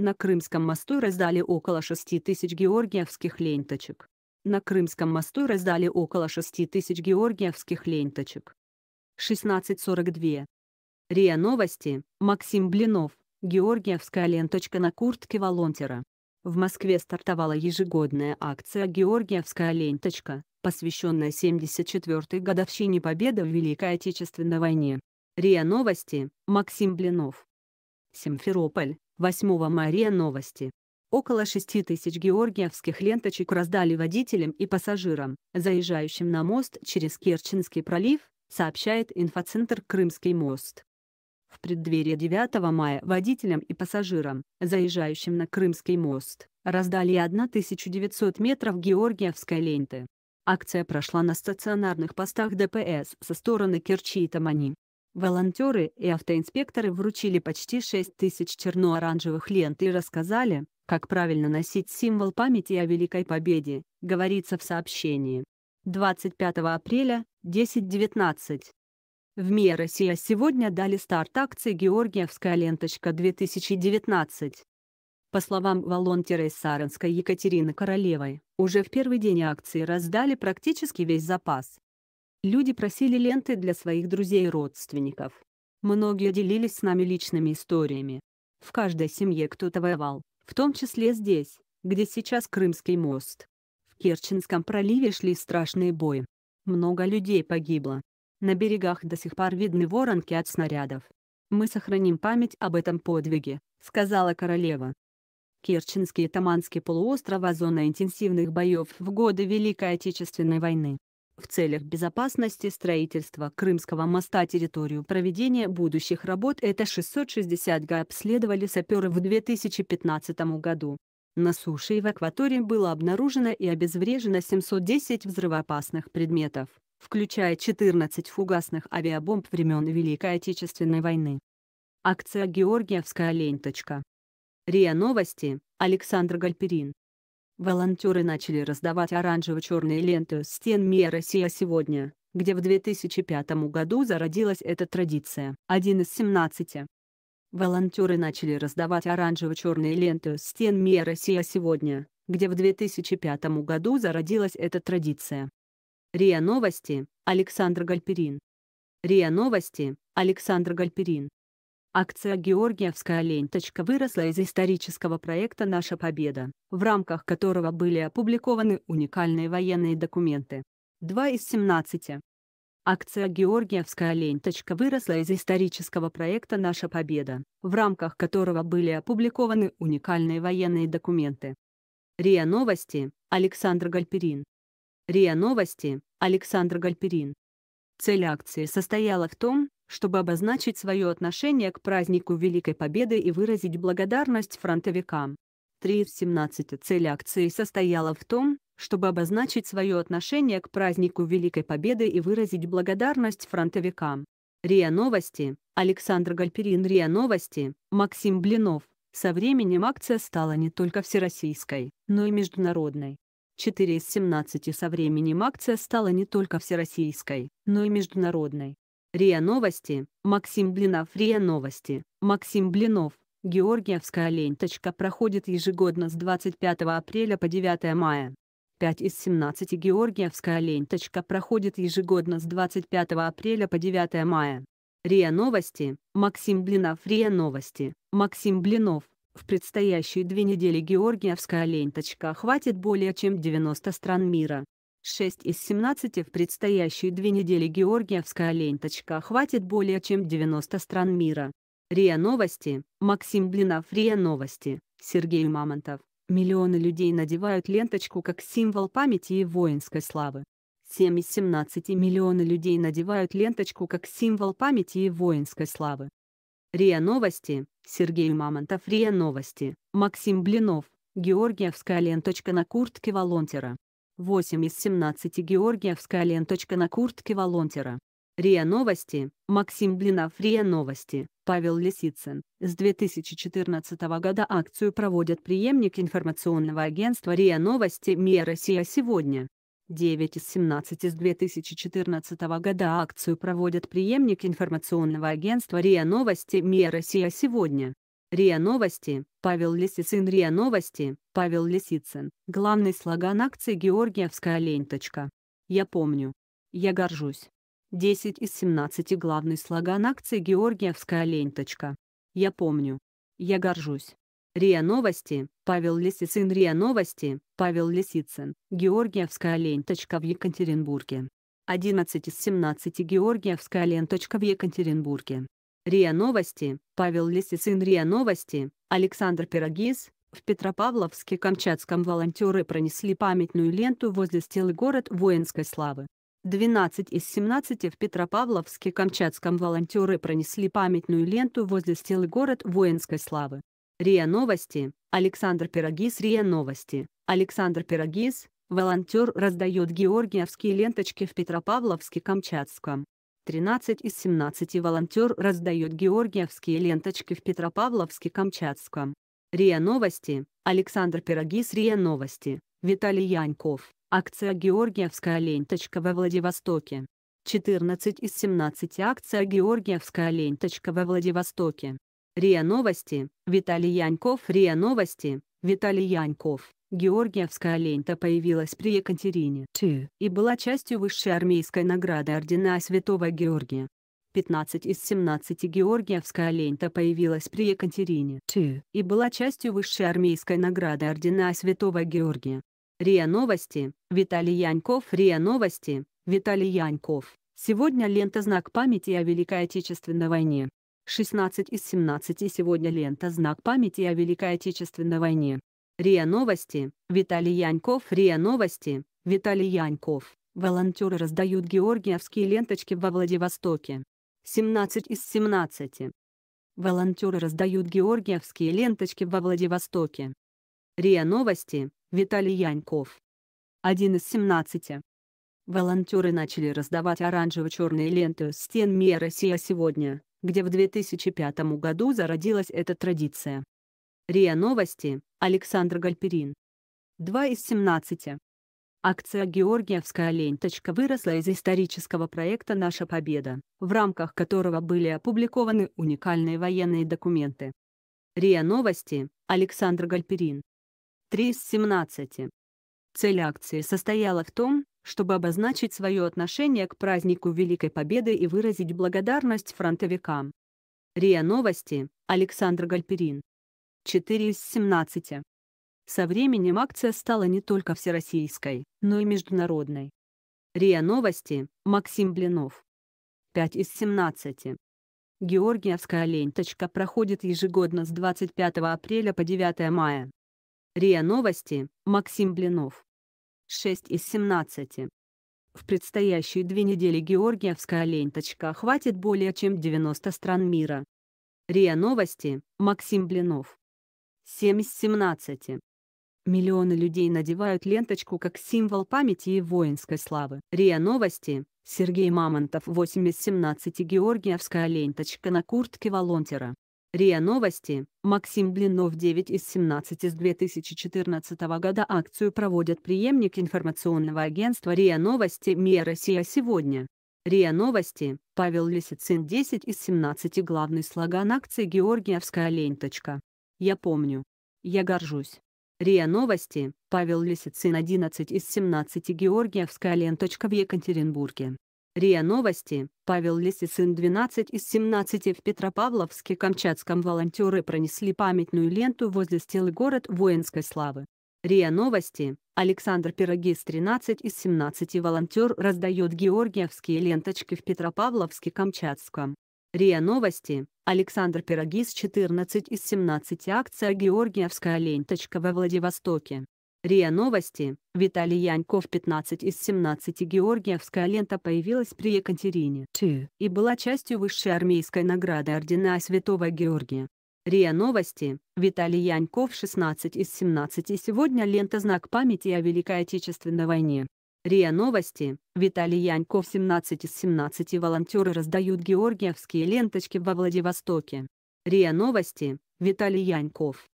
На Крымском мосту раздали около 6 тысяч георгиевских ленточек. На Крымском мосту раздали около 6 тысяч георгиевских ленточек. 16.42. РИА Новости, Максим Блинов, Георгиевская ленточка на куртке волонтера. В Москве стартовала ежегодная акция «Георгиевская ленточка», посвященная 74-й годовщине победы в Великой Отечественной войне. РИА Новости, Максим Блинов. Симферополь, 8 мая новости. Около 6 тысяч георгиевских ленточек раздали водителям и пассажирам, заезжающим на мост через Керченский пролив, сообщает инфоцентр «Крымский мост». В преддверии 9 мая водителям и пассажирам, заезжающим на Крымский мост, раздали 1900 метров георгиевской ленты. Акция прошла на стационарных постах ДПС со стороны Керчи и Тамани. Волонтеры и автоинспекторы вручили почти 6 тысяч черно-оранжевых лент и рассказали, как правильно носить символ памяти о Великой Победе, говорится в сообщении. 25 апреля, 10.19. В МИА «Россия» сегодня дали старт акции «Георгиевская ленточка-2019». По словам волонтера из Саранска Екатерины Королевой, уже в первый день акции раздали практически весь запас. Люди просили ленты для своих друзей и родственников. Многие делились с нами личными историями. В каждой семье кто-то воевал, в том числе здесь, где сейчас Крымский мост. В Керченском проливе шли страшные бои. Много людей погибло. На берегах до сих пор видны воронки от снарядов. «Мы сохраним память об этом подвиге», — сказала королева. Керченский и Таманский полуострова – зона интенсивных боев в годы Великой Отечественной войны в целях безопасности строительства Крымского моста территорию проведения будущих работ это 660 га обследовали саперы в 2015 году. На суше и в акватории было обнаружено и обезврежено 710 взрывоопасных предметов, включая 14 фугасных авиабомб времен Великой Отечественной войны. Акция «Георгиевская ленточка». РИА Новости, Александр Гальперин. Волонтеры начали раздавать оранжево-черные ленты с стен мира «Россия сегодня», где в 2005 году зародилась эта традиция. Один из 17. Волонтеры начали раздавать оранжево-черные ленты с стен мира «Россия сегодня», где в 2005 году зародилась эта традиция. РИА Новости, Александр Гальперин. РИА Новости, Александр Гальперин. Акция «Георгиевская ленточка» выросла из исторического проекта «Наша победа», в рамках которого были опубликованы уникальные военные документы. 2 из 17. Акция «Георгиевская ленточка» выросла из исторического проекта «Наша победа», в рамках которого были опубликованы уникальные военные документы. РИА Новости, Александр Гальперин. РИА Новости, Александр Гальперин. Цель акции состояла в том, чтобы обозначить свое отношение к празднику Великой Победы и выразить благодарность фронтовикам. 3 из 17 цели акции состояла в том, чтобы обозначить свое отношение к празднику Великой Победы и выразить благодарность фронтовикам. РИА Новости, Александр Гальперин РИА Новости, Максим Блинов. Со временем акция стала не только всероссийской, но и международной. 4 из 17 со временем акция стала не только всероссийской, но и международной. РИА Новости, Максим Блинов РИА Новости, Максим Блинов, Георгиевская ленточка проходит ежегодно с 25 апреля по 9 мая. 5 из 17 Георгиевская ленточка проходит ежегодно с 25 апреля по 9 мая. РИА Новости, Максим Блинов РИА Новости, Максим Блинов, в предстоящие две недели Георгиевская ленточка охватит более чем 90 стран мира. 6 из 17 в предстоящие две недели георгиевская ленточка охватит более чем 90 стран мира. РИА Новости, Максим Блинов РИА Новости, Сергей Мамонтов. Миллионы людей надевают ленточку как символ памяти и воинской славы. 7 из 17 миллионы людей надевают ленточку как символ памяти и воинской славы. РИА Новости, Сергей Мамонтов РИА Новости, Максим Блинов, Георгиевская ленточка на куртке волонтера. 8 из 17 Георгиевская ленточка на куртке волонтера. РИА Новости, Максим Блинов РИА Новости, Павел Лисицын. С 2014 года акцию проводят преемник информационного агентства РИА Новости МИА Россия сегодня. 9 из 17 с 2014 года акцию проводят преемник информационного агентства РИА Новости МИА Россия сегодня. РИА Новости, Павел Лисицын РИА Новости, Павел Лисицын. Главный слоган акции «Георгиевская ленточка». Я помню. Я горжусь. 10 из 17 главный слоган акции «Георгиевская ленточка». Я помню. Я горжусь. РИА Новости, Павел Лисицын РИА Новости, Павел Лисицын. Георгиевская ленточка в Екатеринбурге. 11 из 17 Георгиевская ленточка в Екатеринбурге. РИА Новости, Павел Лисицын РИА Новости, Александр Пирогиз, в Петропавловске-Камчатском волонтеры пронесли памятную ленту возле стелы город воинской славы. 12 из 17 в Петропавловске-Камчатском волонтеры пронесли памятную ленту возле стелы город воинской славы. РИА Новости, Александр Пирогиз РИА Новости, Александр Пирогиз, волонтер раздает георгиевские ленточки в Петропавловске-Камчатском. 13 из 17 волонтер раздает георгиевские ленточки в Петропавловске-Камчатском. РИА Новости, Александр Пирогис РИА Новости, Виталий Яньков. Акция «Георгиевская ленточка» во Владивостоке. 14 из 17 акция «Георгиевская ленточка» во Владивостоке. РИА Новости, Виталий Яньков РИА Новости, Виталий Яньков. Георгиевская лента появилась при Екатерине II и была частью высшей армейской награды Ордена Святого Георгия. 15 из 17 Георгиевская лента появилась при Екатерине II и была частью высшей армейской награды Ордена Святого Георгия. РИА Новости, Виталий Яньков РИА Новости, Виталий Яньков. Сегодня лента «Знак памяти о Великой Отечественной войне». 16 из 17 сегодня лента «Знак памяти о Великой Отечественной войне». РИА Новости, Виталий Яньков РИА Новости, Виталий Яньков. Волонтеры раздают георгиевские ленточки во Владивостоке. 17 из 17. Волонтеры раздают георгиевские ленточки во Владивостоке. РИА Новости, Виталий Яньков. 1 из 17. Волонтеры начали раздавать оранжево-черные ленты с стен МИА «Россия сегодня», где в 2005 году зародилась эта традиция. РИА Новости, Александр Гальперин. 2 из 17. Акция «Георгиевская ленточка» выросла из исторического проекта «Наша победа», в рамках которого были опубликованы уникальные военные документы. РИА Новости, Александр Гальперин. 3 из 17. Цель акции состояла в том, чтобы обозначить свое отношение к празднику Великой Победы и выразить благодарность фронтовикам. РИА Новости, Александр Гальперин. 4 из 17. Со временем акция стала не только всероссийской, но и международной. РИА Новости, Максим Блинов. 5 из 17. Георгиевская ленточка проходит ежегодно с 25 апреля по 9 мая. РИА Новости, Максим Блинов. 6 из 17. В предстоящие две недели Георгиевская ленточка охватит более чем 90 стран мира. РИА Новости, Максим Блинов. 7 из 17. Миллионы людей надевают ленточку как символ памяти и воинской славы. РИА Новости. Сергей Мамонтов 8 из 17 Георгиевская ленточка на куртке волонтера. РИА Новости. Максим Блинов 9 из 17 с 2014 года акцию проводят преемник информационного агентства РИА Новости МИА Россия сегодня. РИА Новости. Павел Лисицын 10 из 17 главный слоган акции «Георгиевская ленточка». Я помню. Я горжусь. РИА Новости, Павел Лисицын 11 из 17 Георгиевская ленточка в Екатеринбурге. РИА Новости, Павел Лисицын 12 из 17 в Петропавловске-Камчатском волонтеры пронесли памятную ленту возле стелы город воинской славы. РИА Новости, Александр Пирогис 13 из 17 волонтер раздает георгиевские ленточки в Петропавловске-Камчатском. РИА Новости, Александр Пирогис 14 из 17 акция «Георгиевская ленточка» во Владивостоке. РИА Новости, Виталий Яньков 15 из 17 Георгиевская лента появилась при Екатерине II и была частью высшей армейской награды Ордена Святого Георгия. РИА Новости, Виталий Яньков 16 из 17 и сегодня лента «Знак памяти о Великой Отечественной войне». РИА Новости, Виталий Яньков 17 из 17 волонтеры раздают георгиевские ленточки во Владивостоке. РИА Новости, Виталий Яньков